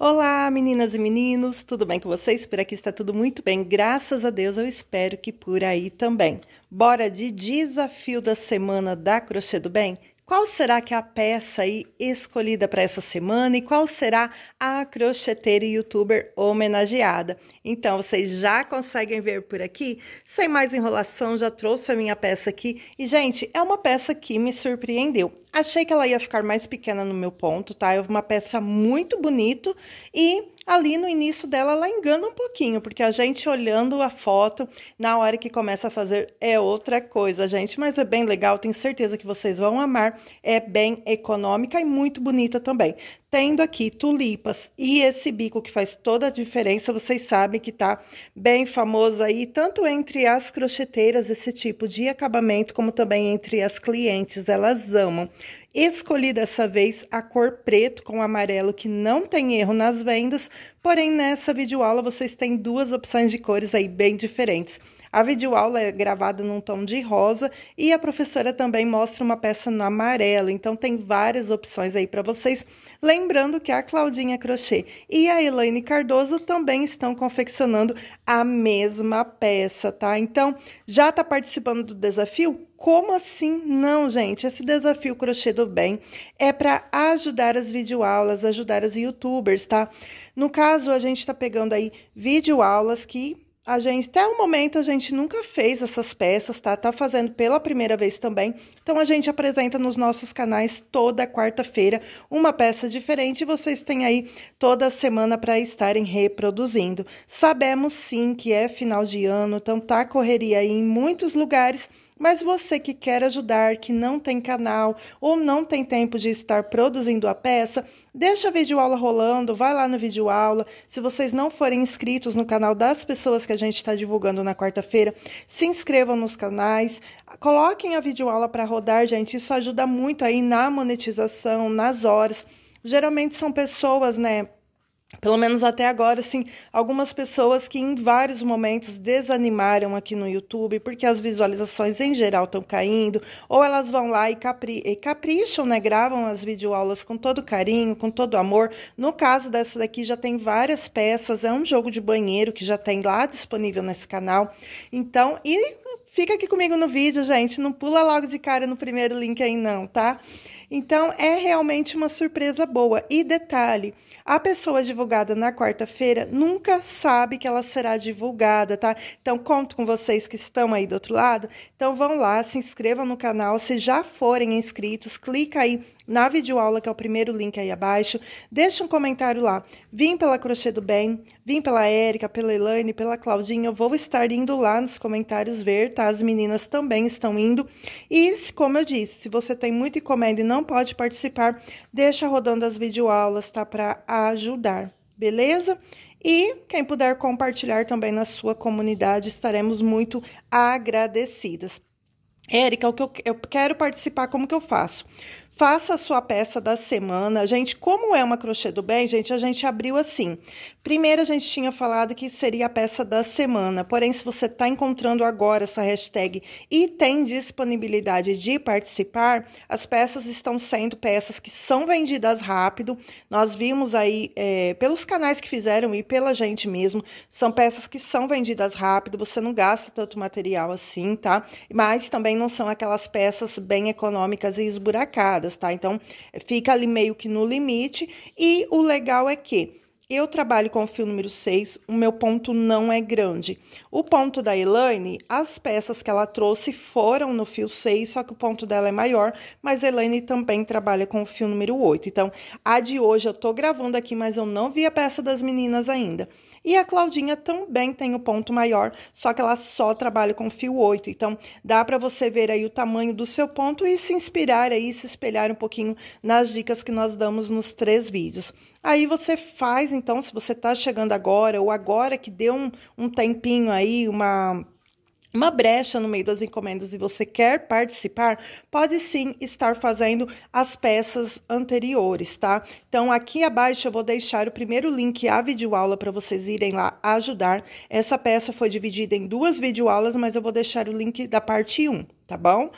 Olá, meninas e meninos, tudo bem com vocês? Por aqui está tudo muito bem, graças a Deus, eu espero que por aí também. Bora de desafio da semana da Crochê do Bem? Qual será que é a peça aí escolhida para essa semana e qual será a crocheteira e youtuber homenageada? Então, vocês já conseguem ver por aqui? Sem mais enrolação, já trouxe a minha peça aqui. E, gente, é uma peça que me surpreendeu. Achei que ela ia ficar mais pequena no meu ponto, tá? É uma peça muito bonita e ali no início dela ela engana um pouquinho, porque a gente olhando a foto, na hora que começa a fazer é outra coisa, gente, mas é bem legal, tenho certeza que vocês vão amar é bem econômica e muito bonita também. Tendo aqui tulipas e esse bico que faz toda a diferença, vocês sabem que tá bem famoso aí, tanto entre as crocheteiras, esse tipo de acabamento, como também entre as clientes, elas amam. Escolhi dessa vez a cor preto com amarelo, que não tem erro nas vendas, porém nessa videoaula vocês têm duas opções de cores aí bem diferentes. A videoaula é gravada num tom de rosa e a professora também mostra uma peça no amarelo. Então tem várias opções aí para vocês. Lembrando que a Claudinha Crochê e a Elaine Cardoso também estão confeccionando a mesma peça, tá? Então, já está participando do desafio? Como assim? Não, gente. Esse desafio Crochê do Bem é para ajudar as videoaulas, ajudar as youtubers, tá? No caso, a gente está pegando aí videoaulas que a gente, até o momento, a gente nunca fez essas peças, tá? Tá fazendo pela primeira vez também. Então, a gente apresenta nos nossos canais toda quarta-feira uma peça diferente e vocês têm aí toda semana para estarem reproduzindo. Sabemos sim que é final de ano, então tá correria aí em muitos lugares mas você que quer ajudar, que não tem canal ou não tem tempo de estar produzindo a peça, deixa a videoaula rolando, vai lá no videoaula. Se vocês não forem inscritos no canal das pessoas que a gente está divulgando na quarta-feira, se inscrevam nos canais, coloquem a videoaula para rodar, gente. Isso ajuda muito aí na monetização, nas horas. Geralmente são pessoas, né? pelo menos até agora, assim, algumas pessoas que em vários momentos desanimaram aqui no YouTube, porque as visualizações em geral estão caindo, ou elas vão lá e, capri e capricham, né? Gravam as videoaulas com todo carinho, com todo amor. No caso dessa daqui, já tem várias peças, é um jogo de banheiro que já tem lá disponível nesse canal. Então, e fica aqui comigo no vídeo, gente. Não pula logo de cara no primeiro link aí, não, tá? Então, é realmente uma surpresa boa. E detalhe: a pessoa divulgada na quarta-feira nunca sabe que ela será divulgada, tá? Então, conto com vocês que estão aí do outro lado. Então, vão lá, se inscrevam no canal. Se já forem inscritos, clica aí na videoaula, que é o primeiro link aí abaixo. Deixa um comentário lá. Vim pela Crochê do Bem, vim pela Érica, pela Elaine, pela Claudinha. Eu vou estar indo lá nos comentários ver, tá? As meninas também estão indo. E, como eu disse, se você tem muita encomenda e não não pode participar, deixa rodando as videoaulas, tá? Para ajudar, beleza? E quem puder compartilhar também na sua comunidade, estaremos muito agradecidas. Érica, o que eu, eu quero participar, como que eu faço? Faça a sua peça da semana. Gente, como é uma crochê do bem, gente, a gente abriu assim. Primeiro a gente tinha falado que seria a peça da semana. Porém, se você está encontrando agora essa hashtag e tem disponibilidade de participar, as peças estão sendo peças que são vendidas rápido. Nós vimos aí é, pelos canais que fizeram e pela gente mesmo, são peças que são vendidas rápido. Você não gasta tanto material assim, tá? Mas também não são aquelas peças bem econômicas e esburacadas tá? Então, fica ali meio que no limite. E o legal é que eu trabalho com o fio número 6, o meu ponto não é grande. O ponto da Elaine, as peças que ela trouxe foram no fio 6, só que o ponto dela é maior, mas a Elaine também trabalha com o fio número 8. Então, a de hoje eu tô gravando aqui, mas eu não vi a peça das meninas ainda. E a Claudinha também tem o ponto maior, só que ela só trabalha com fio 8. Então, dá para você ver aí o tamanho do seu ponto e se inspirar aí, se espelhar um pouquinho nas dicas que nós damos nos três vídeos. Aí você faz, então, se você está chegando agora ou agora que deu um, um tempinho aí, uma uma brecha no meio das encomendas e você quer participar, pode sim estar fazendo as peças anteriores, tá? Então, aqui abaixo eu vou deixar o primeiro link à videoaula para vocês irem lá ajudar. Essa peça foi dividida em duas videoaulas, mas eu vou deixar o link da parte 1, tá bom?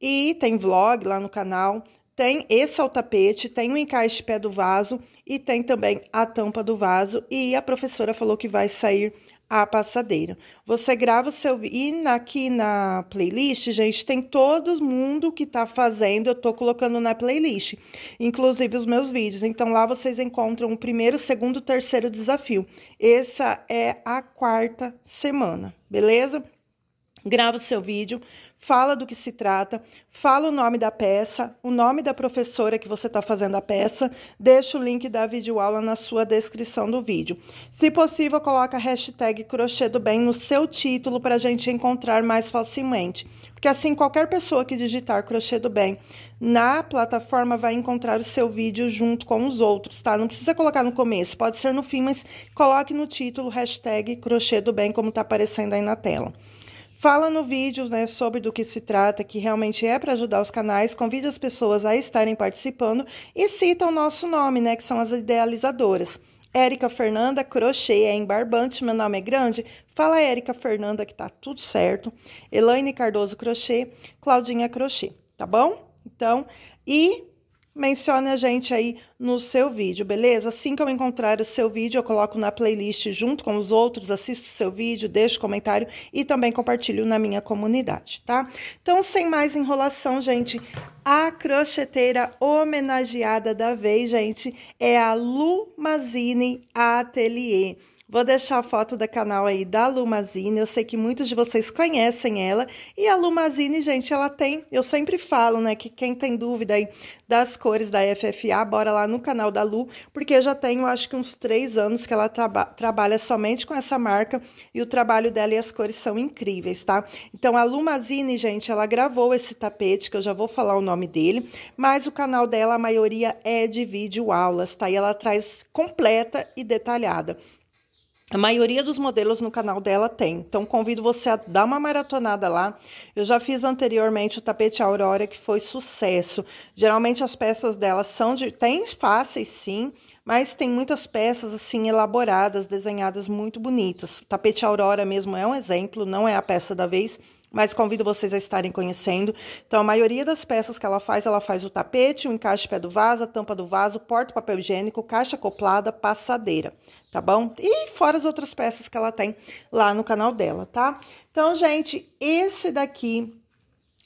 E tem vlog lá no canal, tem esse ao tapete, tem o encaixe pé do vaso e tem também a tampa do vaso. E a professora falou que vai sair a passadeira. Você grava o seu e aqui na playlist, gente, tem todo mundo que tá fazendo, eu tô colocando na playlist, inclusive os meus vídeos. Então lá vocês encontram o primeiro, segundo, terceiro desafio. Essa é a quarta semana, beleza? Grava o seu vídeo, fala do que se trata, fala o nome da peça, o nome da professora que você está fazendo a peça, deixa o link da videoaula na sua descrição do vídeo. Se possível, coloca a hashtag crochê do bem no seu título para a gente encontrar mais facilmente. Porque assim, qualquer pessoa que digitar crochê do bem na plataforma vai encontrar o seu vídeo junto com os outros, tá? Não precisa colocar no começo, pode ser no fim, mas coloque no título hashtag crochê do bem, como está aparecendo aí na tela. Fala no vídeo né, sobre do que se trata, que realmente é para ajudar os canais, convida as pessoas a estarem participando e cita o nosso nome, né, que são as idealizadoras. Érica Fernanda, crochê é em barbante, meu nome é grande. Fala Érica Fernanda que tá tudo certo. Elaine Cardoso, crochê, Claudinha, crochê, tá bom? Então, e mencione a gente aí no seu vídeo, beleza? Assim que eu encontrar o seu vídeo, eu coloco na playlist junto com os outros, assisto o seu vídeo, deixo comentário e também compartilho na minha comunidade, tá? Então, sem mais enrolação, gente, a crocheteira homenageada da vez, gente, é a Lu Atelier. Vou deixar a foto do canal aí da Lumazine. Eu sei que muitos de vocês conhecem ela. E a Lumazine, gente, ela tem. Eu sempre falo, né, que quem tem dúvida aí das cores da FFA, bora lá no canal da Lu, porque eu já tenho acho que uns três anos que ela traba trabalha somente com essa marca e o trabalho dela e as cores são incríveis, tá? Então a Lumazine, gente, ela gravou esse tapete, que eu já vou falar o nome dele, mas o canal dela, a maioria é de vídeo aulas, tá? E ela traz completa e detalhada. A maioria dos modelos no canal dela tem, então convido você a dar uma maratonada lá. Eu já fiz anteriormente o tapete Aurora, que foi sucesso. Geralmente as peças dela são de. tem fáceis sim, mas tem muitas peças assim elaboradas, desenhadas muito bonitas. O tapete Aurora mesmo é um exemplo, não é a peça da vez, mas convido vocês a estarem conhecendo. Então, a maioria das peças que ela faz, ela faz o tapete, o encaixe pé do vaso, a tampa do vaso, porta papel higiênico, caixa acoplada, passadeira, tá bom? E fora as outras peças que ela tem lá no canal dela, tá? Então, gente, esse daqui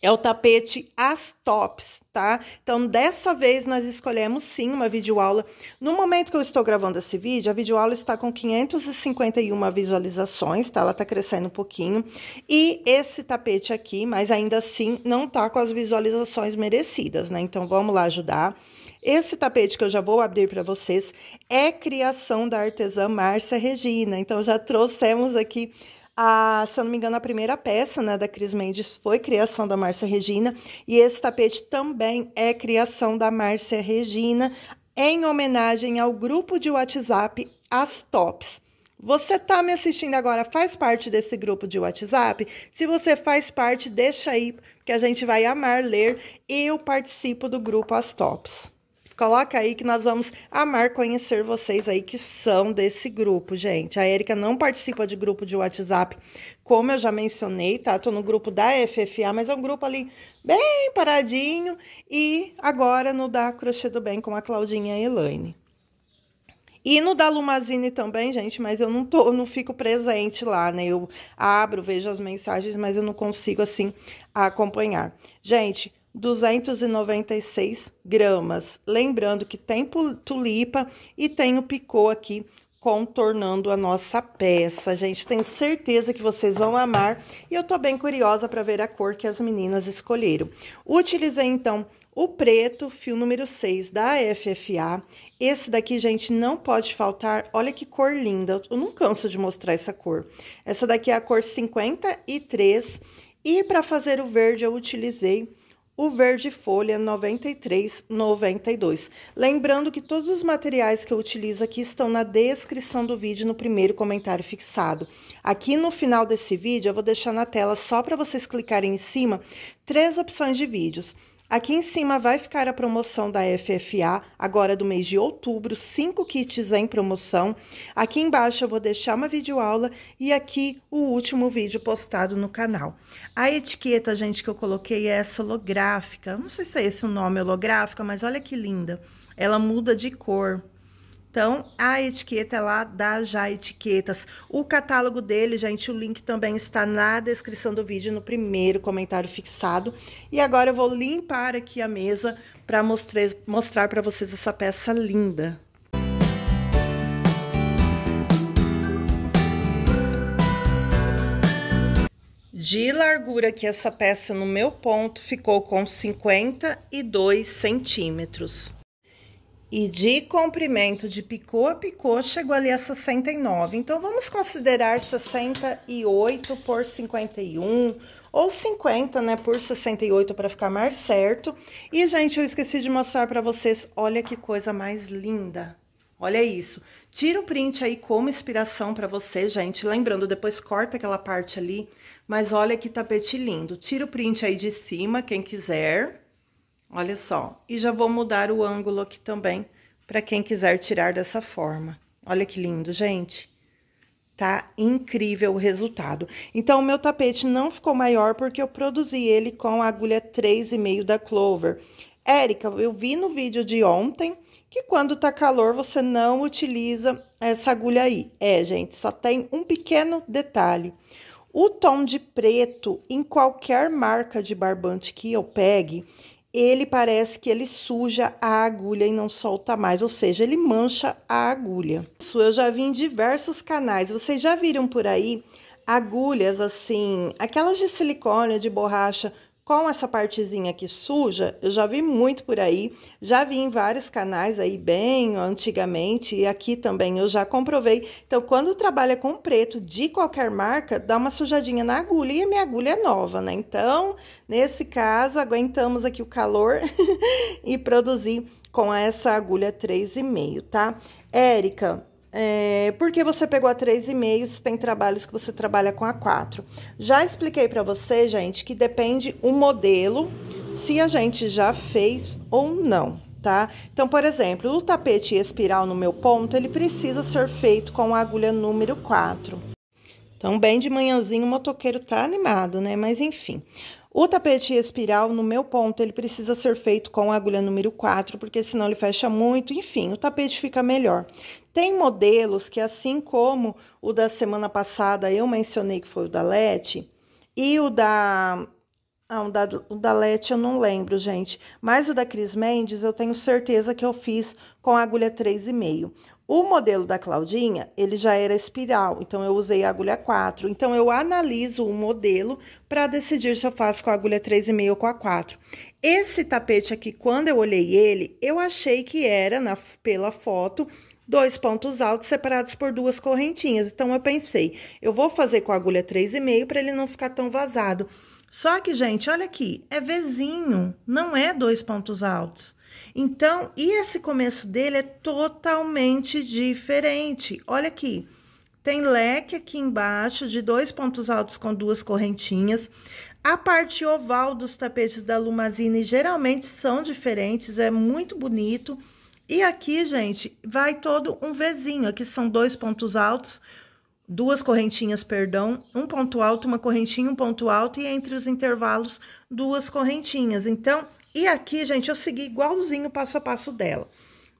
é o tapete As Tops, tá? Então, dessa vez, nós escolhemos sim uma videoaula. No momento que eu estou gravando esse vídeo, a videoaula está com 551 visualizações, tá? Ela tá crescendo um pouquinho. E esse tapete aqui, mas ainda assim, não tá com as visualizações merecidas, né? Então, vamos lá ajudar. Esse tapete que eu já vou abrir para vocês é criação da artesã Márcia Regina. Então, já trouxemos aqui a, se eu não me engano, a primeira peça né, da Cris Mendes foi criação da Márcia Regina, e esse tapete também é criação da Márcia Regina, em homenagem ao grupo de WhatsApp As Tops. Você está me assistindo agora, faz parte desse grupo de WhatsApp? Se você faz parte, deixa aí, que a gente vai amar ler. Eu participo do grupo As Tops. Coloca aí que nós vamos amar conhecer vocês aí que são desse grupo, gente. A Érica não participa de grupo de WhatsApp, como eu já mencionei, tá? Tô no grupo da FFA, mas é um grupo ali bem paradinho. E agora no da Crochê do Bem com a Claudinha e a Elaine. E no da Lumazine também, gente, mas eu não, tô, eu não fico presente lá, né? Eu abro, vejo as mensagens, mas eu não consigo, assim, acompanhar. Gente, 296 gramas. Lembrando que tem tulipa e tem o picô aqui contornando a nossa peça, gente. Tenho certeza que vocês vão amar e eu tô bem curiosa para ver a cor que as meninas escolheram. Utilizei, então, o preto, fio número 6 da FFA. Esse daqui, gente, não pode faltar. Olha que cor linda. Eu não canso de mostrar essa cor. Essa daqui é a cor 53. E para fazer o verde, eu utilizei o Verde Folha 92. Lembrando que todos os materiais que eu utilizo aqui estão na descrição do vídeo no primeiro comentário fixado. Aqui no final desse vídeo eu vou deixar na tela só para vocês clicarem em cima três opções de vídeos. Aqui em cima vai ficar a promoção da FFA, agora do mês de outubro, cinco kits em promoção. Aqui embaixo eu vou deixar uma videoaula e aqui o último vídeo postado no canal. A etiqueta, gente, que eu coloquei é essa holográfica. Não sei se é esse o nome holográfica, mas olha que linda. Ela muda de cor. Então, a etiqueta é lá da Já Etiquetas. O catálogo dele, gente, o link também está na descrição do vídeo, no primeiro comentário fixado. E agora eu vou limpar aqui a mesa para mostrar para vocês essa peça linda. De largura que essa peça no meu ponto ficou com 52 centímetros e de comprimento de picô a picô chegou ali a 69. Então, vamos considerar 68 por 51 ou 50, né, por 68 para ficar mais certo. E, gente, eu esqueci de mostrar para vocês, olha que coisa mais linda. Olha isso. Tira o print aí como inspiração para você, gente. Lembrando, depois corta aquela parte ali, mas olha que tapete lindo. Tira o print aí de cima, quem quiser. Olha só, e já vou mudar o ângulo aqui também para quem quiser tirar dessa forma. Olha que lindo, gente. Tá incrível o resultado. Então, o meu tapete não ficou maior porque eu produzi ele com a agulha 3,5 da Clover. Érica, eu vi no vídeo de ontem que quando tá calor você não utiliza essa agulha aí. É, gente, só tem um pequeno detalhe. O tom de preto em qualquer marca de barbante que eu pegue, ele parece que ele suja a agulha e não solta mais, ou seja, ele mancha a agulha. Isso eu já vi em diversos canais. Vocês já viram por aí agulhas assim, aquelas de silicone, de borracha, com essa partezinha aqui suja, eu já vi muito por aí, já vi em vários canais aí bem antigamente e aqui também eu já comprovei. Então, quando trabalha com preto de qualquer marca, dá uma sujadinha na agulha e a minha agulha é nova, né? Então, nesse caso, aguentamos aqui o calor e produzir com essa agulha 3,5, tá? Érica, é, você pegou a 3,5 se tem trabalhos que você trabalha com a 4? Já expliquei para você, gente, que depende o modelo, se a gente já fez ou não, tá? Então, por exemplo, o tapete espiral no meu ponto, ele precisa ser feito com a agulha número 4. Então, bem de manhãzinho, o motoqueiro tá animado, né? Mas, enfim. O tapete espiral, no meu ponto, ele precisa ser feito com a agulha número 4, porque senão ele fecha muito, enfim, o tapete fica melhor. Tem modelos que, assim como o da semana passada eu mencionei que foi o da LET, e o da ah, o da, o da Leti eu não lembro, gente. Mas o da Cris Mendes eu tenho certeza que eu fiz com a agulha 3,5. O modelo da Claudinha, ele já era espiral, então eu usei a agulha 4. Então, eu analiso o modelo para decidir se eu faço com a agulha 3,5 ou com a 4. Esse tapete aqui, quando eu olhei ele, eu achei que era, na, pela foto, dois pontos altos separados por duas correntinhas. Então, eu pensei, eu vou fazer com a agulha 3,5 para ele não ficar tão vazado. Só que, gente, olha aqui, é vizinho, não é dois pontos altos. Então, e esse começo dele é totalmente diferente. Olha aqui, tem leque aqui embaixo de dois pontos altos com duas correntinhas. A parte oval dos tapetes da Lumazine geralmente são diferentes, é muito bonito. E aqui, gente, vai todo um vizinho. Aqui são dois pontos altos duas correntinhas, perdão, um ponto alto, uma correntinha, um ponto alto, e entre os intervalos, duas correntinhas. Então, e aqui, gente, eu segui igualzinho o passo a passo dela.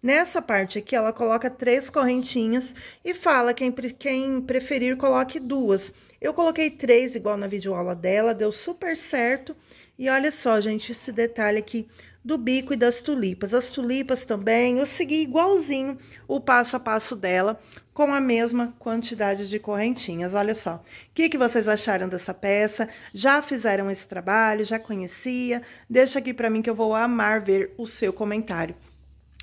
Nessa parte aqui, ela coloca três correntinhas e fala quem, quem preferir coloque duas. Eu coloquei três, igual na videoaula dela, deu super certo. E olha só, gente, esse detalhe aqui do bico e das tulipas. As tulipas também, eu segui igualzinho o passo a passo dela, com a mesma quantidade de correntinhas. Olha só, o que, que vocês acharam dessa peça? Já fizeram esse trabalho? Já conhecia? Deixa aqui para mim que eu vou amar ver o seu comentário.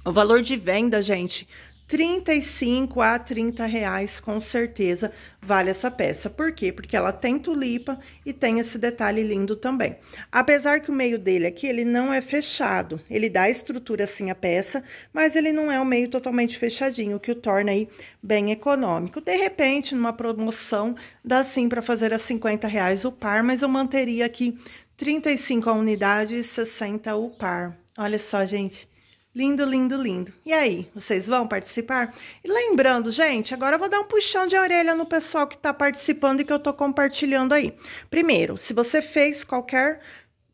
O valor de venda, gente, 35 a 30 reais, com certeza, vale essa peça. Por quê? Porque ela tem tulipa e tem esse detalhe lindo também. Apesar que o meio dele aqui, ele não é fechado. Ele dá estrutura, sim, a peça, mas ele não é um meio totalmente fechadinho, o que o torna aí bem econômico. De repente, numa promoção, dá sim para fazer a 50 reais o par, mas eu manteria aqui 35 a unidade e 60 o par. Olha só, gente, Lindo, lindo, lindo. E aí, vocês vão participar? E lembrando, gente, agora eu vou dar um puxão de orelha no pessoal que está participando e que eu estou compartilhando aí. Primeiro, se você fez qualquer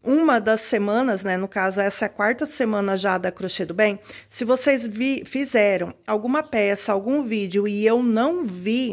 uma das semanas, né? No caso, essa é a quarta semana já da Crochê do Bem. Se vocês vi, fizeram alguma peça, algum vídeo e eu não vi,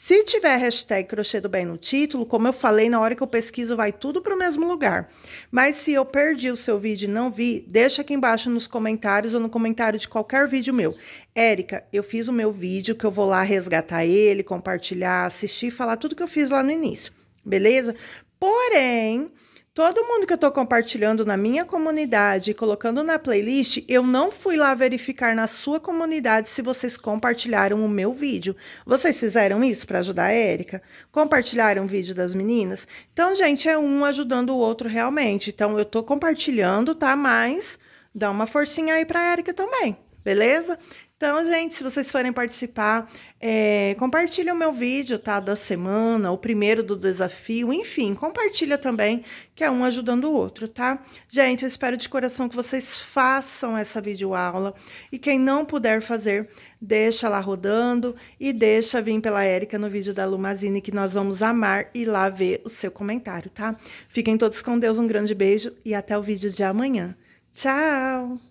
se tiver hashtag crochê do bem no título, como eu falei, na hora que eu pesquiso vai tudo para o mesmo lugar. Mas se eu perdi o seu vídeo e não vi, deixa aqui embaixo nos comentários ou no comentário de qualquer vídeo meu. Érica, eu fiz o meu vídeo que eu vou lá resgatar ele, compartilhar, assistir, falar tudo que eu fiz lá no início, beleza? Porém, Todo mundo que eu estou compartilhando na minha comunidade e colocando na playlist, eu não fui lá verificar na sua comunidade se vocês compartilharam o meu vídeo. Vocês fizeram isso para ajudar a Érica? Compartilharam o vídeo das meninas? Então, gente, é um ajudando o outro realmente. Então, eu estou compartilhando, tá? Mas dá uma forcinha aí para a Érica também, beleza? Então, gente, se vocês forem participar, é, compartilha o meu vídeo, tá? Da semana, o primeiro do desafio, enfim, compartilha também, que é um ajudando o outro, tá? Gente, eu espero de coração que vocês façam essa videoaula. E quem não puder fazer, deixa lá rodando e deixa vir pela Érica no vídeo da Lumazine, que nós vamos amar e lá ver o seu comentário, tá? Fiquem todos com Deus, um grande beijo e até o vídeo de amanhã. Tchau!